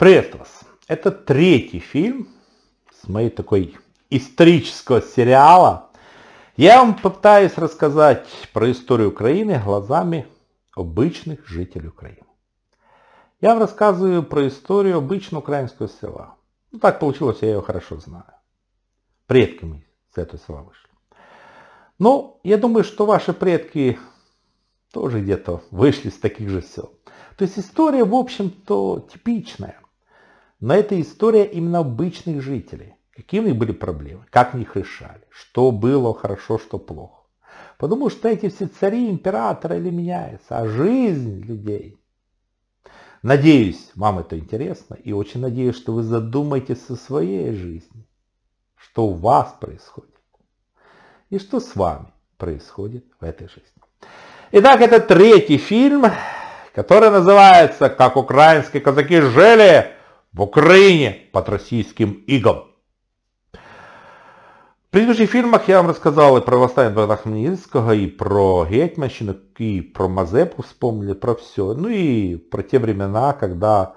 Привет вас! Это третий фильм с моей такой исторического сериала. Я вам попытаюсь рассказать про историю Украины глазами обычных жителей Украины. Я вам рассказываю про историю обычного украинского села. Ну, так получилось, я ее хорошо знаю. Предками с этого села вышли. Ну, я думаю, что ваши предки тоже где-то вышли с таких же сел. То есть история, в общем-то, типичная – но это история именно обычных жителей. Какие у них были проблемы, как их решали, что было хорошо, что плохо. Потому что эти все цари, императоры или меняются, а жизнь людей. Надеюсь, вам это интересно, и очень надеюсь, что вы задумаетесь о своей жизни, что у вас происходит, и что с вами происходит в этой жизни. Итак, это третий фильм, который называется «Как украинские казаки жили в Украине под российским игом. В предыдущих фильмах я вам розказав и про восстання Богдана Хмельницького, і про Гетьманщину, и про Мазепу вспомнили, про все. Ну и про те времена, когда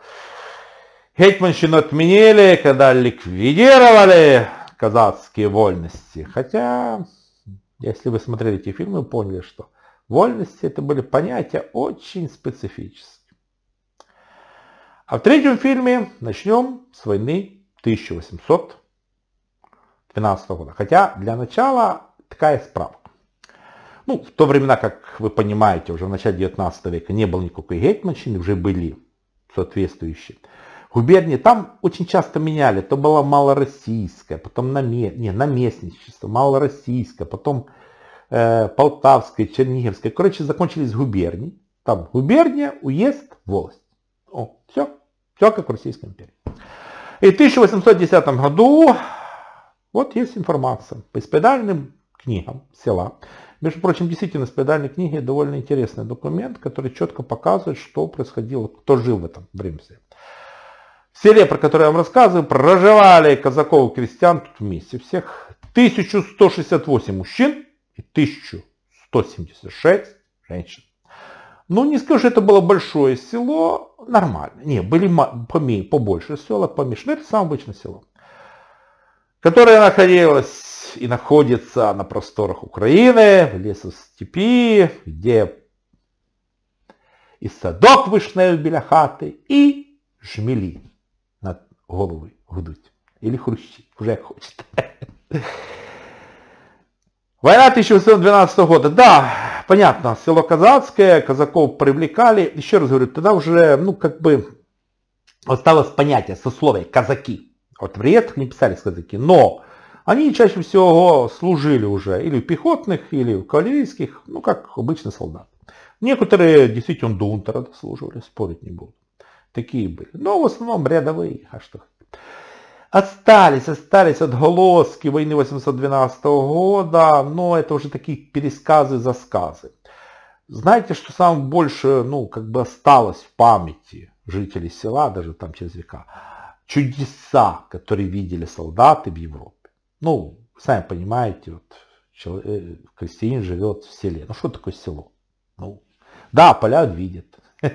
Гетьманщину отменили, когда ликвидировали казацкие вольности. Хотя, если вы смотрели эти фильмы, поняли, что вольности это были понятия очень специфические. А в третьем фильме начнем с войны 1812 года. Хотя для начала такая справка. Ну, в то времена, как вы понимаете, уже в начале 19 века не было никакой гетманщины, уже были соответствующие губернии. Там очень часто меняли. То было малороссийское, потом наме... не, наместничество, малороссийское, потом э, полтавское, черниговское. Короче, закончились губернии. Там губерния, уезд, волость. О, все. Все как в Российской империи. И в 1810 году, вот есть информация по исповедальным книгам села. Между прочим, действительно, исповедальные книги довольно интересный документ, который четко показывает, что происходило, кто жил в этом времени. В селе, про которое я вам рассказываю, проживали казаков и крестьян тут вместе всех 1168 мужчин и 1176 женщин. Ну, не скажу, что это было большое село, нормально. Не, были побольше селок, поменьше, но это самое село. Которое находилось и находится на просторах Украины, в лесостепи, где и садок вишнею біля хати, і жмілі над голови гудуть. или хрущі, вже як хочете. Война 1712 года. Да, понятно, село Казацкое, казаков привлекали. Еще раз говорю, тогда уже, ну, как бы осталось понятие, сословие «казаки». Вот в реестах не писались казаки, но они чаще всего служили уже или в пехотных, или в кавалерийских, ну, как обычный солдат. Некоторые действительно до унтера дослуживали, спорить не буду. Такие были. Но в основном рядовые, а что. Остались, остались отголоски войны 812 года, но это уже такие пересказы, засказы. Знаете, что самое больше, ну, как бы осталось в памяти жителей села, даже там через века? Чудеса, которые видели солдаты в Европе. Ну, сами понимаете, вот, человек, э, крестьянин живет в селе. Ну, что такое село? Ну, да, поля видит.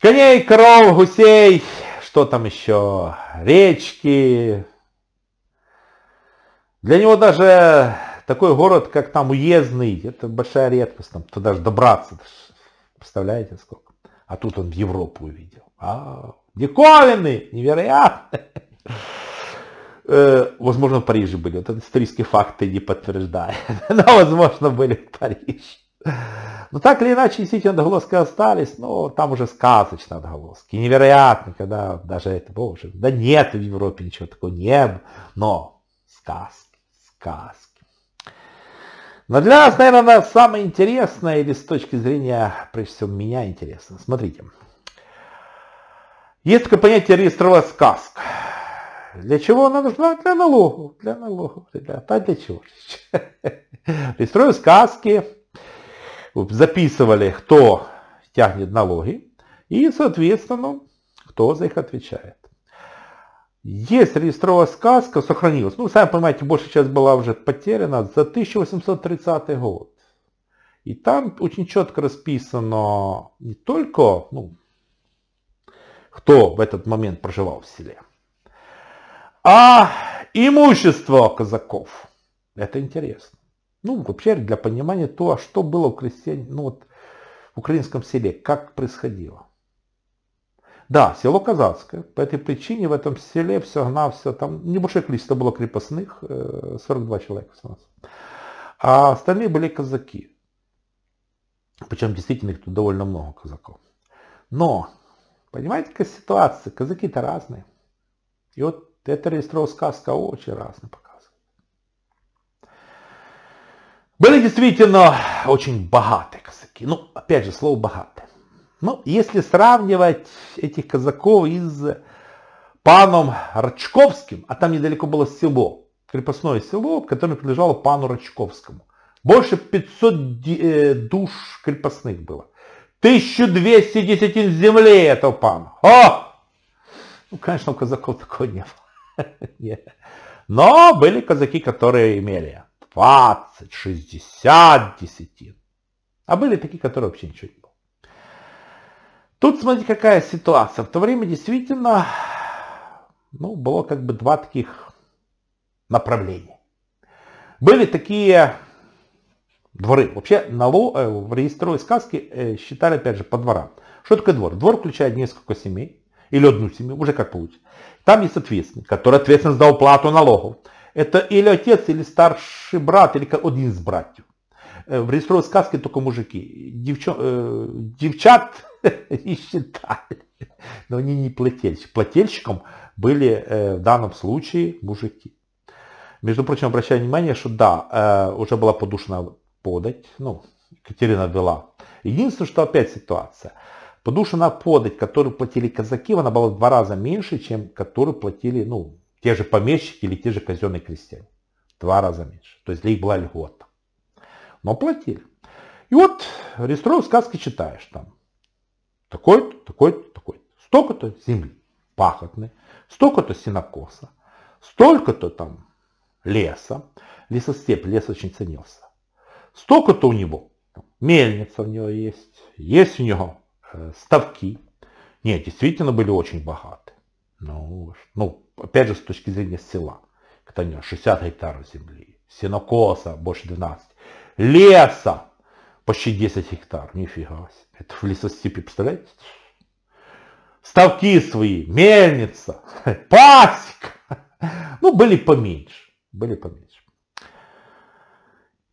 Коней, коров, гусей, что там еще, речки. Для него даже такой город, как там Уездный, это большая редкость, там туда же добраться, представляете сколько. А тут он в Европу увидел. А, диковины, невероятно. Э, возможно, в Париже были. Вот это исторические факты не подтверждают. Но, возможно, были в Париже. Но ну, так или иначе, действительно, отголоски остались, но ну, там уже сказочные отголоски. невероятные, когда даже это, боже, да нет в Европе ничего такого, не Но сказки, сказки. Но для нас, наверное, самое интересное, или с точки зрения, прежде всего, меня интересно. Смотрите. Есть такое понятие реестровая сказка. Для чего она нужна? Для налогов. Для налогов, ребята. А для чего? Реестровые сказки записывали, кто тянет налоги и, соответственно, кто за их отвечает. Есть реестровая сказка, сохранилась, ну, сами понимаете, большая часть была уже потеряна, за 1830 год. И там очень четко расписано не только, ну, кто в этот момент проживал в селе, а имущество казаков. Это интересно. Ну, вообще для понимания то, что было в крестьян, ну вот, в украинском селе, как происходило. Да, село казацкое. По этой причине в этом селе все гна, все там небольшое количество было крепостных, 42 э, человека у нас. А остальные были казаки. Причем действительно их тут довольно много казаков. Но, понимаете, какая ситуация? Казаки-то разные. И вот эта реестровая сказка очень разная пока. Были действительно очень богатые казаки. Ну, опять же, слово богатые. Ну, если сравнивать этих казаков из э, паном Рачковским, а там недалеко было село, крепостное село, которое принадлежало пану Рачковскому. Больше 500 э, душ крепостных было. 1200 десятин земли этого пана. О! Ну, конечно, у казаков такого не было. Но были казаки, которые имели 20, 60 десятин. А были такие, которые вообще ничего не было. Тут смотрите, какая ситуация. В то время действительно ну, было как бы два таких направления. Были такие дворы. Вообще налог, э, в реестровой сказке э, считали, опять же, по дворам. Что такое двор? Двор включает несколько семей или одну семью, уже как получится. Там есть ответственный, который ответственен за уплату налогов. Это или отец, или старший брат, или один из братьев. Э, в реєстровій сказці только мужики. Дівчо, э, дівчат і считали. Но они не плательщики. Плательщиком были э, в данном случае мужики. Между прочим, обращаю внимание, что да, э, уже была подушная подать. Ну, Екатерина вела. Единственное, что опять ситуация. Подушина подать, которую платили казаки, она была в два раза меньше, чем которую платили, ну, те же помещики или те же казенные крестьяне. Два раза меньше. То есть для них была льгота. Но платили. И вот Рестроев сказки читаешь там. Такой-то, такой-то, такой-то. Столько-то земли пахотной, столько-то синокоса, столько-то там леса. Лесостепь, лес очень ценился. Столько-то у него. Мельница у него есть, есть у него э, ставки. Нет, действительно были очень богаты. Ну, ну, опять же, с точки зрения села. Это у него 60 гектаров земли. Сенокоса больше 12. Леса почти 10 гектар. Нифига себе. Это в лесостепи, представляете? Ставки свои, мельница, пасек. Ну, были поменьше. Были поменьше.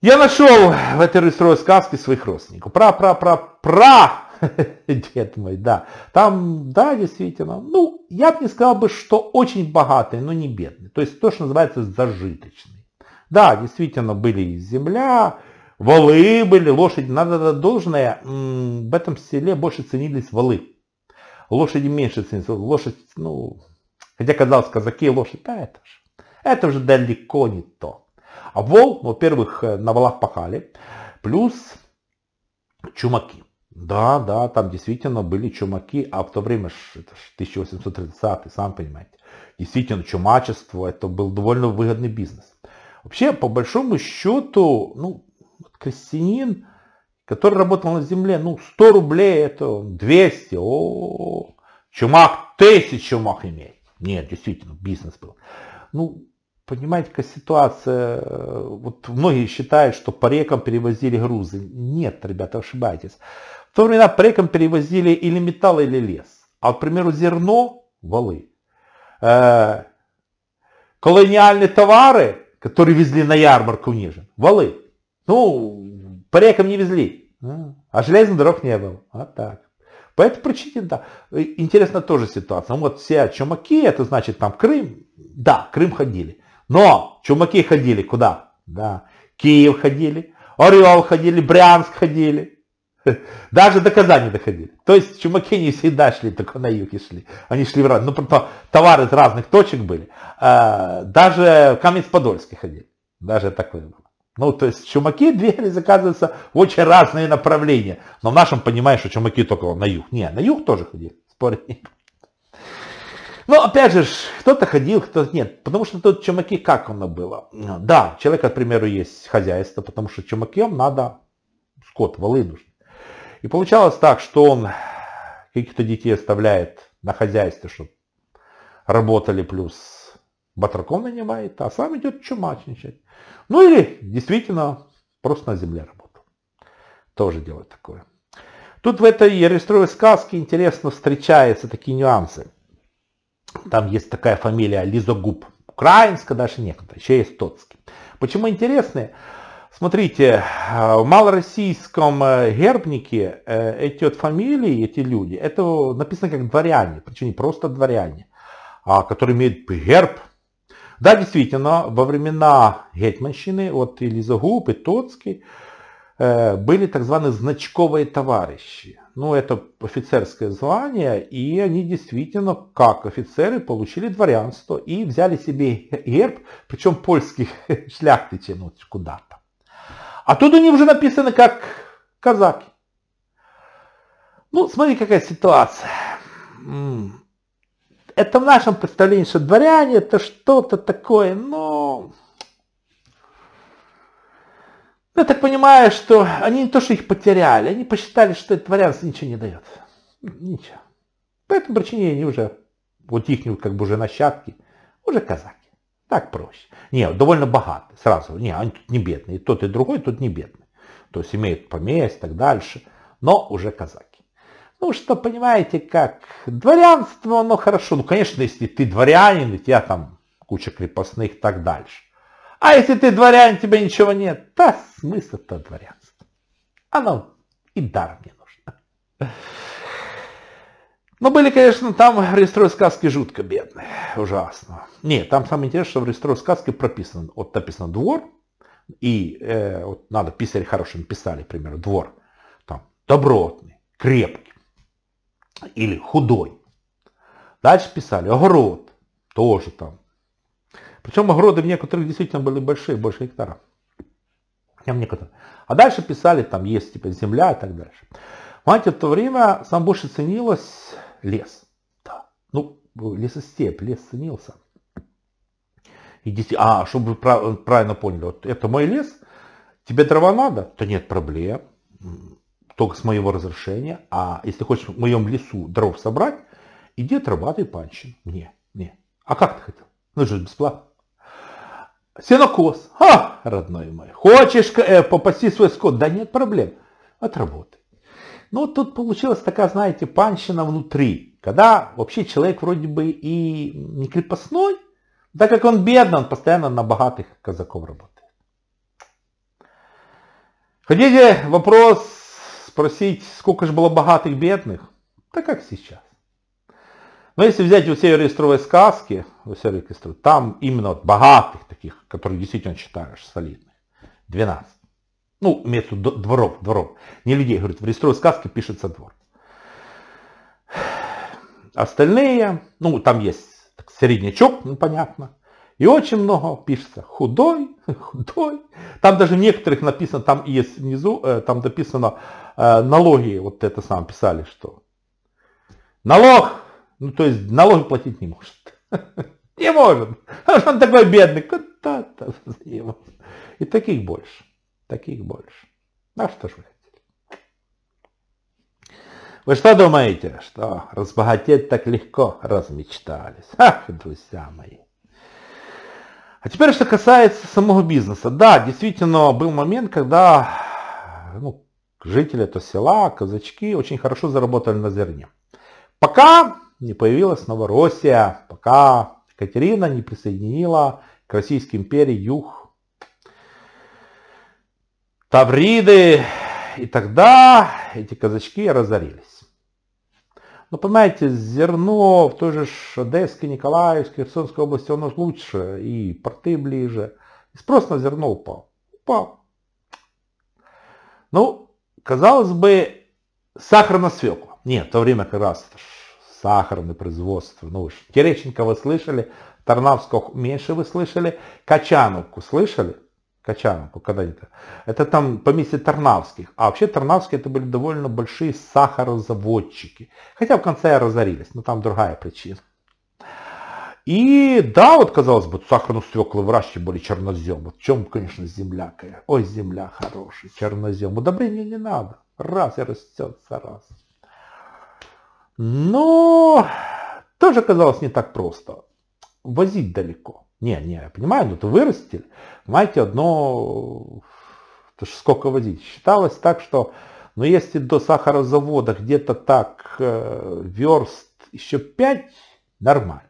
Я нашел в этой рыстрой сказке своих родственников. Пра-пра-пра-пра! Дед мой, да. Там, да, действительно, ну, я бы не сказал бы, что очень богатый, но не бедный. То есть то, что называется зажиточный. Да, действительно, были и земля, волы были, лошади. Надо дать должное, в этом селе больше ценились волы, Лошади меньше ценились. Лошадь, ну, хотя казалось, казаки лошадь, да это же. Это уже далеко не то. А вол, во-первых, э, на волах пахали. Плюс чумаки. Да, да, там действительно были чумаки, а в то время, это 1830 сам понимаете, действительно чумачество, это был довольно выгодный бизнес. Вообще, по большому счету, ну, крестьянин, который работал на земле, ну, 100 рублей, это 200, о, чумак, тысяч чумак имеет. Нет, действительно, бизнес был. Ну, понимаете, какая ситуация, э, вот многие считают, что по рекам перевозили грузы. Нет, ребята, ошибаетесь. В то времена преком перевозили или металл, или лес. А, к примеру, зерно – валы. Э, колониальные товары, которые везли на ярмарку ниже – валы. Ну, по рекам не везли, а железных дорог не было. А так. По этой причине, да. Интересна тоже ситуация. Ну, вот все чумаки, это значит там Крым. Да, Крым ходили. Но чумаки ходили куда? Да. Киев ходили, Орел ходили, Брянск ходили. Даже до Казани доходили. То есть чумаки не всегда шли, только на юг и шли. Они шли в разные. Ну, товары из разных точек были. А, даже Каменец-Подольский ходили. Даже такое было. Ну, то есть чумаки двигались, оказывается, в очень разные направления. Но в нашем понимаешь, что чумаки только на юг. Не, на юг тоже ходили. Спорить не но опять же, кто-то ходил, кто-то нет. Потому что тут чумаки, как оно было? Да, человек, к примеру, есть хозяйство, потому что чумаком надо скот, волыну, и получалось так, что он каких-то детей оставляет на хозяйстве, чтобы работали плюс батраком нанимает, а сам идет чумачничать. Ну или действительно просто на земле работал. Тоже делает такое. Тут в этой Ярестровой сказке интересно встречаются такие нюансы. Там есть такая фамилия Лизогуб. Украинская даже некогда, еще есть Тоцкий. Почему интересные? Смотрите, э, в малороссийском э, гербнике э, эти вот фамилии, эти люди, это написано как дворяне, причем не просто дворяне, а которые имеют герб. Да, действительно, во времена гетманщины, вот и Лизагуб, и Тоцкий, были так званые значковые товарищи. Ну, это офицерское звание, и они действительно, как офицеры, получили дворянство и взяли себе герб, причем польских шляхтичей, ну, куда-то. А тут у них уже написано, как казаки. Ну, смотри, какая ситуация. Это в нашем представлении, что дворяне это что-то такое, но... Я так понимаю, что они не то, что их потеряли, они посчитали, что это дворянство ничего не дает. Ничего. По этой причине они уже, вот их как бы уже нащадки, уже казак. Так проще. Не, довольно богатый. Сразу, не, они тут не бедные. И тот, и другой тут не бедный. То есть имеют поместь, и так дальше. Но уже казаки. Ну что, понимаете, как дворянство, оно хорошо. Ну, конечно, если ты дворянин, у тебя там куча крепостных и так дальше. А если ты дворянин, тебе ничего нет. Да смысл-то дворянство. Оно и даром не нужно. Но ну, были, конечно, там рестрой сказки жутко бедные, ужасно. Нет, там самое интересное, что в рестрой сказке прописан, вот написан двор, и э, вот надо писарь хорошим писали, к двор, там, добротный, крепкий, или худой. Дальше писали огород, тоже там. Причем огороды в некоторых действительно были большие, больше гектара. Чем некоторые. А дальше писали, там есть типа земля и так дальше. Понимаете, в то время сам больше ценилось лес. Да. Ну, лесостеп, лес ценился. И действительно, а, чтобы вы правильно поняли, вот это мой лес, тебе дрова надо? Да нет проблем, только с моего разрешения. А если хочешь в моем лесу дров собрать, иди отрабатывай панчин. Не, не. А как ты хотел? Ну, это же бесплатно. Сенокос. А, родной мой, хочешь э, попасти свой скот? Да нет проблем. Отработай. Ну, тут получилась такая, знаете, панщина внутри, когда вообще человек вроде бы и не крепостной, так как он бедный, он постоянно на богатых казаков работает. Хотите вопрос спросить, сколько же было богатых бедных? Так как сейчас. Но если взять у северо-истровой сказки, у северо там именно богатых таких, которые действительно считаешь солидных, 12. Ну, имеется в виду дворов, дворов. Не людей, говорит, в рестровой сказки пишется двор. Остальные, ну, там есть так, середнячок, ну, понятно. И очень много пишется худой, худой. Там даже в некоторых написано, там есть внизу, э, там написано э, налоги, вот это сам писали, что налог, ну то есть налоги платить не может. Не может, потому что он такой бедный. И таких больше таких больше. А что ж вы хотели? Вы что думаете, что разбогатеть так легко размечтались? Ах, друзья мои. А теперь, что касается самого бизнеса. Да, действительно, был момент, когда ну, жители этого села, казачки, очень хорошо заработали на зерне. Пока не появилась Новороссия, пока Екатерина не присоединила к Российской империи юг тавриды. И тогда эти казачки разорились. Но понимаете, зерно в той же Одесской, Николаевской, Херсонской области, оно лучше, и порты ближе. И спрос на зерно упал. Упал. Ну, казалось бы, сахар на свекла. Нет, в то время как раз сахарное производство. Ну, Терещенко вы слышали, Тарнавского меньше вы слышали, Качановку слышали – Качана, покадайте. Это там поместье Тарнавских. А вообще Тарнавские это были довольно большие сахарозаводчики. Хотя в конце разорились, но там другая причина. И да, вот казалось бы, сахарную свеклу выращивали чернозем. Вот в чем, конечно, земля. Ой, земля хорошая, чернозем. Удобрения не надо. Раз и растет за раз. Но тоже казалось не так просто. Возить далеко. Не, не, я понимаю, но ты вырастили. Понимаете, одно... Это ж сколько водить. Считалось так, что... Но ну, если до сахарозавода где-то так э, верст еще 5, нормально.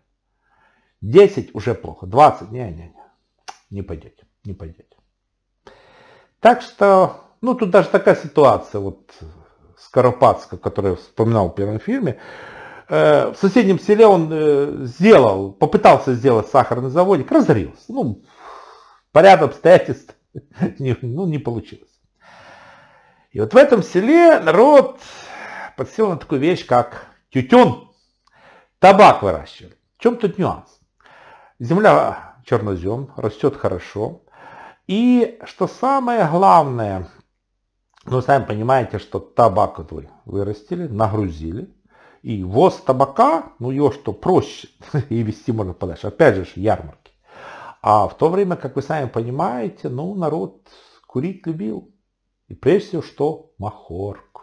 10 уже плохо. 20, не, не, не. Не пойдете, не пойдете. Так что, ну тут даже такая ситуация, вот Скоропадска, которую я вспоминал в первом фильме, Э, в соседнем селе он э, сделал, попытался сделать сахарный заводик, разорился. Ну, по ряду обстоятельств не, ну, не получилось. И вот в этом селе народ подсел на такую вещь, как тютюн, табак выращивали. В чем тут нюанс? Земля чернозем, растет хорошо. И что самое главное, ну, сами понимаете, что табак вы вырастили, нагрузили, и ввоз табака, ну его что проще, и вести можно подальше. Опять же, ярмарки. А в то время, как вы сами понимаете, ну, народ курить любил. И прежде всего, что махорку.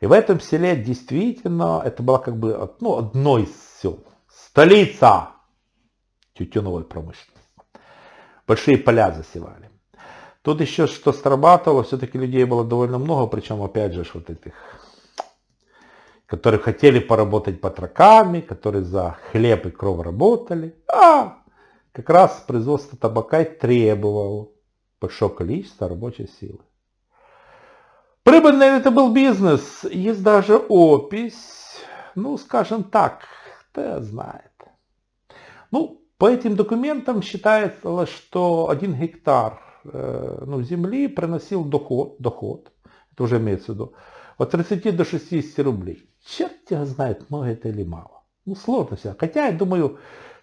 И в этом селе действительно, это было как бы ну, одно из сел. Столица тютюновой промышленности. Большие поля засевали. Тут еще что срабатывало, все-таки людей было довольно много, причем опять же вот этих которые хотели поработать батраками, которые за хлеб и кров работали. А как раз производство табака и требовало большое количество рабочей силы. Прибыльный это был бизнес. Есть даже опись, ну, скажем так, кто знает. Ну, по этим документам считается, что один гектар э, ну, земли приносил доход, доход, это уже имеется в виду, от 30 до 60 рублей. Черт тебя знает, много это или мало. Ну, сложно все. Хотя, я думаю,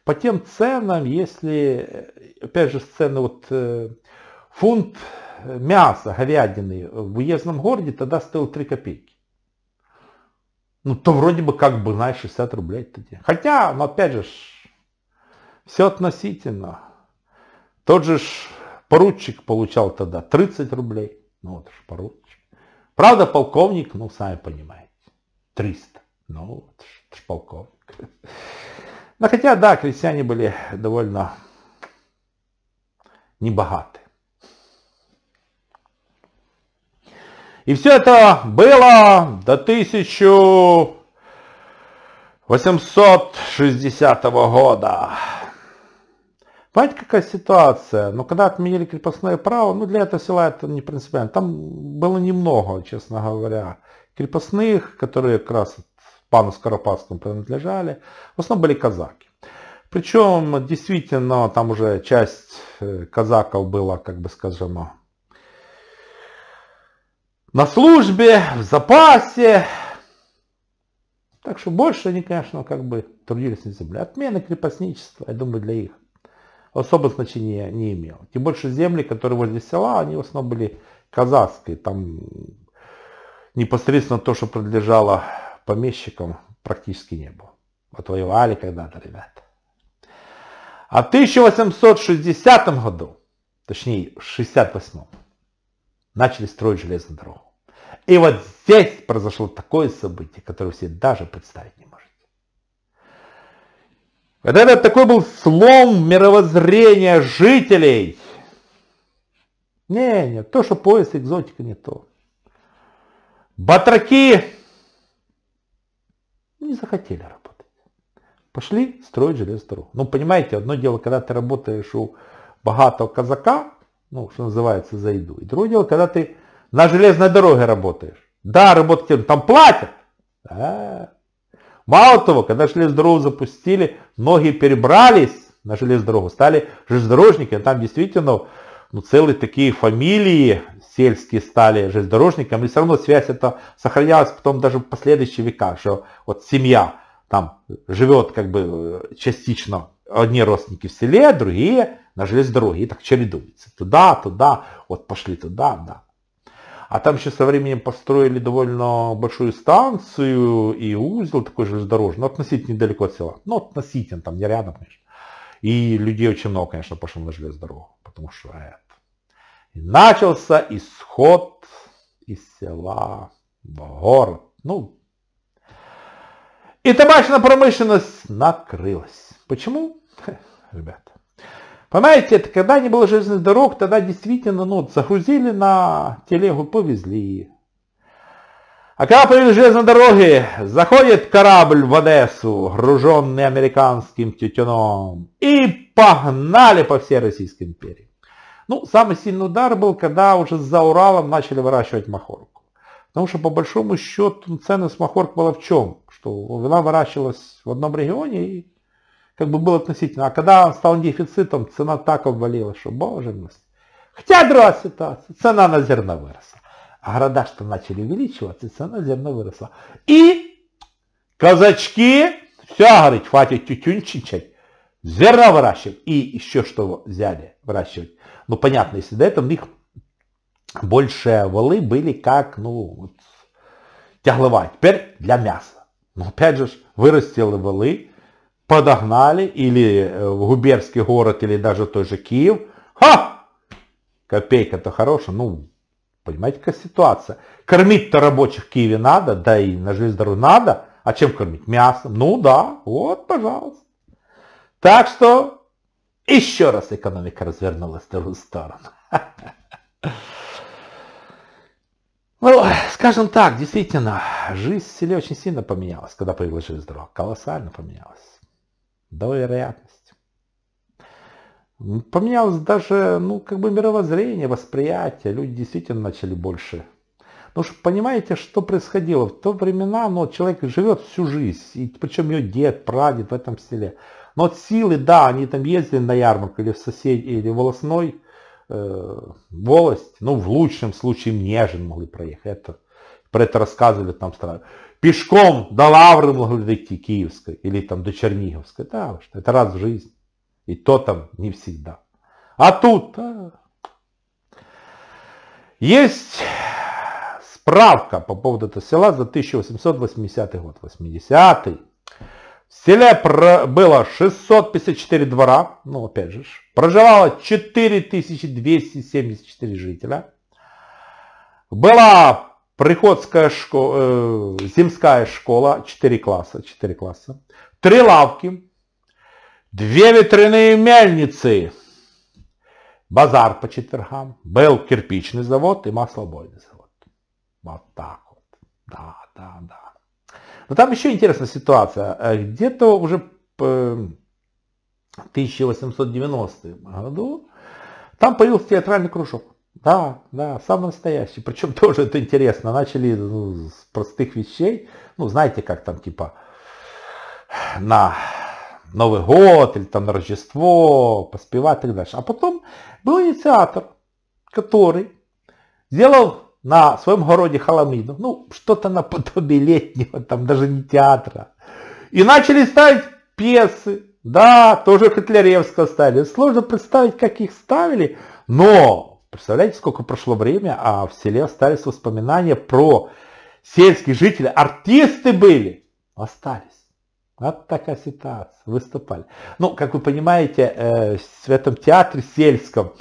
по тем ценам, если, э, опять же, цены вот э, фунт э, мяса говядины в уездном городе тогда стоил 3 копейки. Ну, то вроде бы как бы, знаешь, 60 рублей тогда. Хотя, но опять же, все относительно. Тот же поручик получал тогда 30 рублей. Ну, вот же поручик. Правда, полковник, ну, сами понимаете. 300. Ну, вот, это ж полковник. Но ну, хотя, да, крестьяне были довольно небогаты. И все это было до 1860 года. Понимаете, какая ситуация? Но ну, когда отменили крепостное право, ну для этого села это не принципиально. Там было немного, честно говоря, крепостных, которые как раз пану Скоропадскому принадлежали, в основном были казаки. Причем действительно там уже часть э, казаков была, как бы скажем, на службе, в запасе. Так что больше они, конечно, как бы трудились на земле. Отмена крепостничества, я думаю, для их особо значения не имела. Тем больше земли, которые возле села, они в основном были казахские. Там непосредственно то, что принадлежало помещикам, практически не было. Отвоевали когда-то, ребята. А в 1860 году, точнее в 68 начали строить железную дорогу. И вот здесь произошло такое событие, которое все даже представить не можете. Вот это такой был слом мировоззрения жителей. Не, не, то, что пояс экзотика не то. Батраки ну, не захотели работать. Пошли строить железную дорогу. Ну, понимаете, одно дело, когда ты работаешь у богатого казака, ну, что называется, за еду. И другое дело, когда ты на железной дороге работаешь. Да, работать там платят. Да. Мало того, когда железную дорогу запустили, многие перебрались на железную дорогу, стали железнодорожники, а Там действительно ну, целые такие фамилии, сельские стали железнодорожниками, и все равно связь это сохранялась потом даже в последующие века, что вот семья там живет как бы э, частично одни родственники в селе, другие на железнодороге, и так чередуется. Туда, туда, вот пошли туда, да. А там еще со временем построили довольно большую станцию и узел такой железнодорожный, но относительно недалеко от села. Ну, относительно, там не рядом, конечно. И людей очень много, конечно, пошло на железную дорогу, потому что это и начался исход из села в город. Ну, и табачная промышленность накрылась. Почему? Хе, ребята. Понимаете, это когда не было железных дорог, тогда действительно, ну, загрузили на телегу, повезли. А когда появились железные дороги, заходит корабль в Одессу, груженный американским тютюном, и погнали по всей Российской империи. Ну, самый сильный удар был, когда уже за Уралом начали выращивать махорку. Потому что, по большому счету, ценность махорки была в чем? Что она выращивалась в одном регионе и как бы было относительно. А когда стал дефицитом, цена так обвалилась, что боже мой. Хотя другая ситуация, цена на зерно выросла. А города что начали увеличиваться, цена зерна выросла. И казачки, все, говорит, хватит тютюнчичать, зерно выращиваем, И еще что взяли выращивать? Ну, понятно, если до этого у них больше волы были как, ну, вот, тяглова. Теперь для мяса. Но опять же, вырастили волы, подогнали, или э, в губерский город, или даже той же Киев. Ха! Копейка-то хорошая, ну, понимаете, какая ситуация. Кормить-то рабочих в Киеве надо, да и на жизнь здоровье надо. А чем кормить? Мясом. Ну да, вот, пожалуйста. Так что еще раз экономика развернулась в другую сторону. Ну, скажем так, действительно, жизнь в селе очень сильно поменялась, когда появилась железнодорога. Колоссально поменялась. До вероятности. Поменялось даже, ну, как бы мировоззрение, восприятие. Люди действительно начали больше Потому ну, что понимаете, что происходило? В то времена ну, человек живет всю жизнь, и, причем ее дед, прадед в этом селе. Но от силы, да, они там ездили на ярмарку или в сосед, или в волосной э, волость, ну, в лучшем случае Нежин могли проехать. Это, про это рассказывали там страны. Пешком до Лавры могли дойти Киевской или там до Черниговской. Да, что это раз в жизни. И то там не всегда. А тут а... есть справка по поводу этого села за 1880 год, 80-й. В селе было 654 двора, ну опять же, проживало 4274 жителя. Была приходская школа, э, земская школа, 4 класса, 4 класса. Три лавки, две ветряные мельницы, базар по четвергам, был кирпичный завод и маслобойный завод. Вот так вот. Да, да, да. Но там еще интересная ситуация. Э, где-то уже э, в 1890 году там появился театральный кружок. Да, да, самый настоящий. Причем тоже это интересно. Начали ну, с простых вещей. Ну, знаете, как там, типа, на Новый год или там на Рождество, поспевать и так дальше. А потом был инициатор, который сделал на своем городе Халамиду, ну, что-то наподобие летнего, там даже не театра. И начали ставить пьесы, да, тоже Котляревского ставили. Сложно представить, как их ставили, но представляете, сколько прошло время, а в селе остались воспоминания про сельских жителей. Артисты были, остались. Вот такая ситуация, выступали. Ну, как вы понимаете, э, в этом театре сельском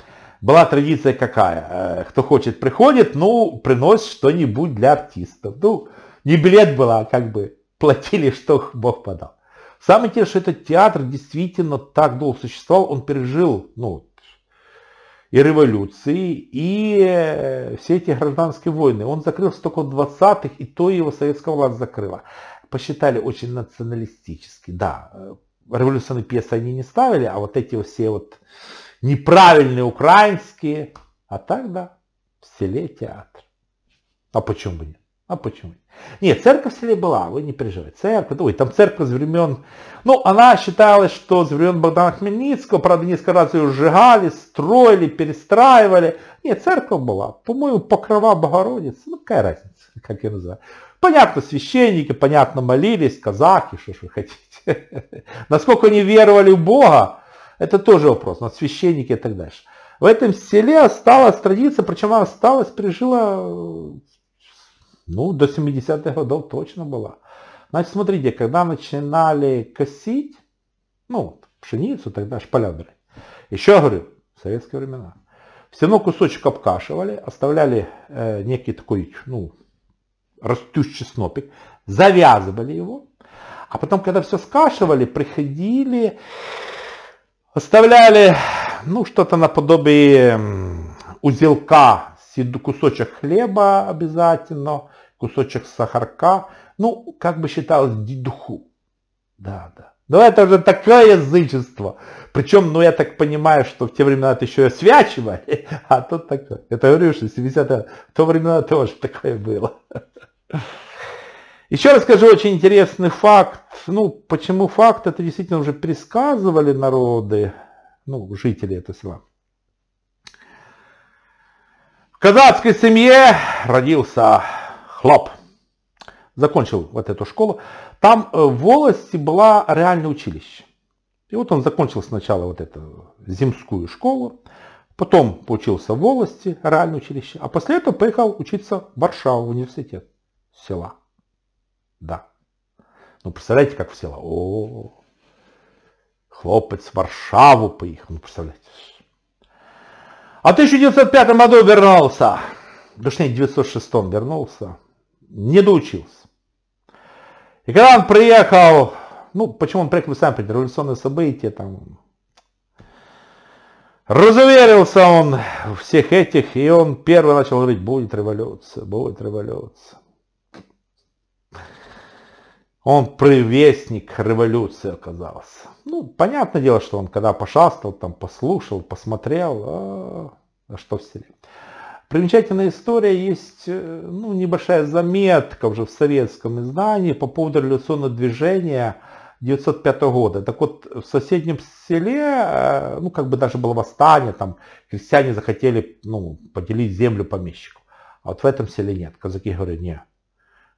была традиция какая? Э, кто хочет, приходит, ну, приносит что-нибудь для артистов. Ну, не билет была, а как бы платили, что Бог подал. Самое интересное, что этот театр действительно так долго существовал, он пережил, ну, и революции, и э, все эти гражданские войны. Он закрылся только в 20-х, и то его советская власть закрыла. Посчитали очень националистически, да. Э, революционные пьесы они не ставили, а вот эти все вот неправильные украинские. А так, да, в селе театр. А почему бы нет? А почему? Нет, Нет, церковь в селе была, вы не переживайте. Церковь, ой, там церковь с времен... Ну, она считалась, что с времен Богдана Хмельницкого, правда, несколько раз ее сжигали, строили, перестраивали. Нет, церковь была. По-моему, Покрова Богородицы. Ну, какая разница, как ее называют? Понятно, священники, понятно, молились, казаки, что ж вы хотите. Насколько они веровали в Бога, это тоже вопрос, на священники и так дальше. В этом селе осталась традиция, причем она осталась, прижила ну, до 70-х годов точно была. Значит, смотрите, когда начинали косить, ну, пшеницу, тогда шпаляндры. Еще говорю, в советские времена. Все равно кусочек обкашивали, оставляли э, некий такой, ну, растущий снопик, завязывали его. А потом, когда все скашивали, приходили Оставляли, ну, что-то наподобие узелка, кусочек хлеба обязательно, кусочек сахарка. Ну, как бы считалось, дедуху. Да, да. Но это уже такое язычество. Причем, ну я так понимаю, что в те времена это еще и освячивали, а тут такое. Это говорю, что 70 в то времена тоже такое было. Еще расскажу очень интересный факт. Ну, почему факт? Это действительно уже предсказывали народы, ну, жители этого села. В казацкой семье родился хлоп. Закончил вот эту школу. Там э, в волости была реальное училище. И вот он закончил сначала вот эту земскую школу, потом получился в волости, реальное училище, а после этого поехал учиться в Варшаву, в университет села. Да. Ну, представляете, как все, о, -о, -о. хлопать с Варшаву поехал, ну, представляете. А в 1905 году вернулся, точнее, в 1906 вернулся, не доучился. И когда он приехал, ну, почему он приехал, вы сами понимаете, революционные события, там, разуверился он всех этих, и он первый начал говорить, будет революция, будет революция. Он привестник революции оказался. Ну, понятное дело, что он когда пошастал, там послушал, посмотрел, а, а что в селе. Примечательная история есть, э, ну, небольшая заметка уже в советском издании по поводу революционного движения 1905 года. Так вот, в соседнем селе, э, ну, как бы даже было восстание, там, крестьяне захотели, ну, поделить землю помещику. А вот в этом селе нет. Казаки говорят, нет,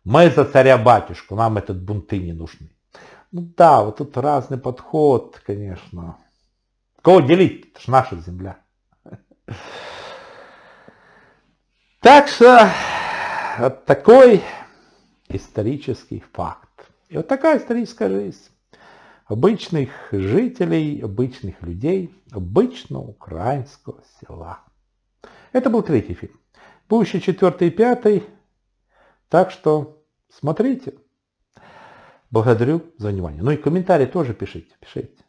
мы за царя-батюшку, нам этот бунты не нужны. Ну да, вот тут разный подход, конечно. Кого делить? Это же наша земля. Так что вот такой исторический факт. И вот такая историческая жизнь обычных жителей, обычных людей, обычного украинского села. Это был третий фильм. Будущий четвертый и пятый так что смотрите. Благодарю за внимание. Ну и комментарии тоже пишите. Пишите.